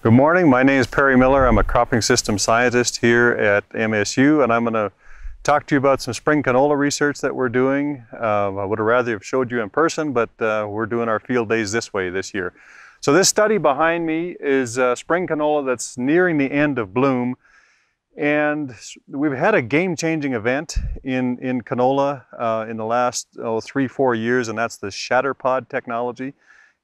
Good morning. My name is Perry Miller. I'm a cropping system scientist here at MSU, and I'm going to talk to you about some spring canola research that we're doing. Um, I would have rather have showed you in person, but uh, we're doing our field days this way this year. So this study behind me is uh, spring canola that's nearing the end of bloom. And we've had a game-changing event in, in canola uh, in the last oh, three, four years, and that's the shatter pod technology.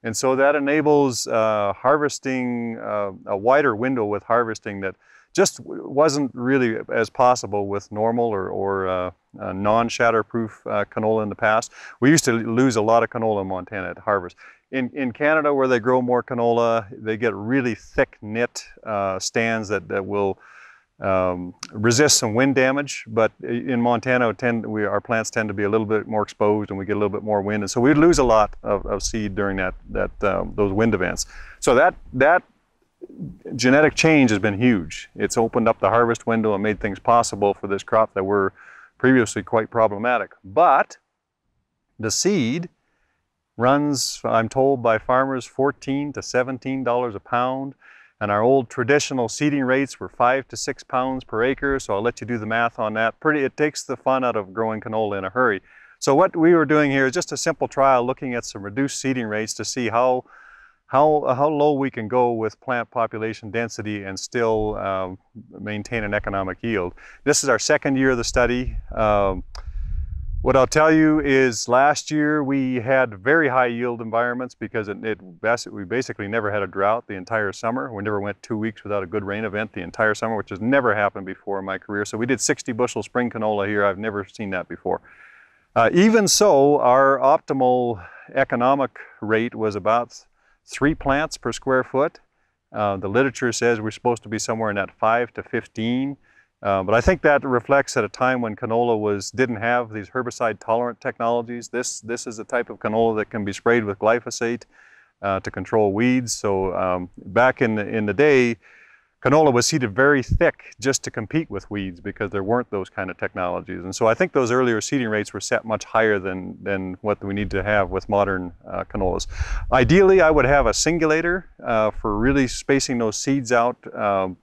And so that enables uh, harvesting, uh, a wider window with harvesting that just wasn't really as possible with normal or, or uh, uh non-shatterproof uh, canola in the past. We used to lose a lot of canola in Montana at harvest. In, in Canada, where they grow more canola, they get really thick knit uh, stands that, that will um, resist some wind damage, but in Montana, tend, we, our plants tend to be a little bit more exposed and we get a little bit more wind. And so we lose a lot of, of seed during that, that, um, those wind events. So that, that genetic change has been huge. It's opened up the harvest window and made things possible for this crop that were previously quite problematic. But the seed runs, I'm told by farmers, 14 to $17 a pound. And our old traditional seeding rates were five to six pounds per acre. So I'll let you do the math on that. Pretty, it takes the fun out of growing canola in a hurry. So what we were doing here is just a simple trial looking at some reduced seeding rates to see how, how, how low we can go with plant population density and still um, maintain an economic yield. This is our second year of the study. Um, what I'll tell you is last year we had very high yield environments because it, it, we basically never had a drought the entire summer. We never went two weeks without a good rain event the entire summer, which has never happened before in my career. So we did 60 bushel spring canola here. I've never seen that before. Uh, even so, our optimal economic rate was about three plants per square foot. Uh, the literature says we're supposed to be somewhere in that five to 15. Uh, but I think that reflects at a time when canola was didn't have these herbicide tolerant technologies. This this is a type of canola that can be sprayed with glyphosate uh, to control weeds. So um, back in the, in the day, canola was seeded very thick just to compete with weeds because there weren't those kind of technologies. And so I think those earlier seeding rates were set much higher than, than what we need to have with modern uh, canolas. Ideally, I would have a singulator uh, for really spacing those seeds out um,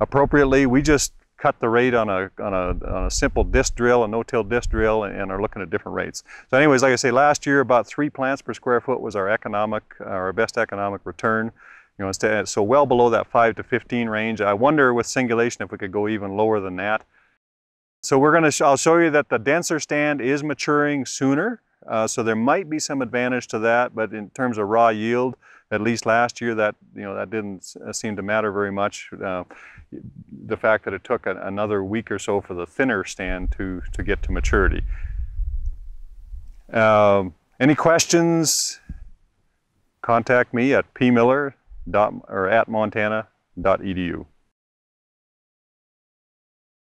appropriately. We just cut the rate on a, on a, on a simple disc drill, a no-till disc drill, and are looking at different rates. So anyways, like I say, last year about three plants per square foot was our economic, uh, our best economic return. You know, so well below that 5 to 15 range. I wonder with singulation if we could go even lower than that. So we're going to, sh I'll show you that the denser stand is maturing sooner. Uh, so there might be some advantage to that, but in terms of raw yield, at least last year, that you know that didn't uh, seem to matter very much. Uh, the fact that it took a, another week or so for the thinner stand to to get to maturity. Um, any questions? Contact me at pmiller or at montana.edu.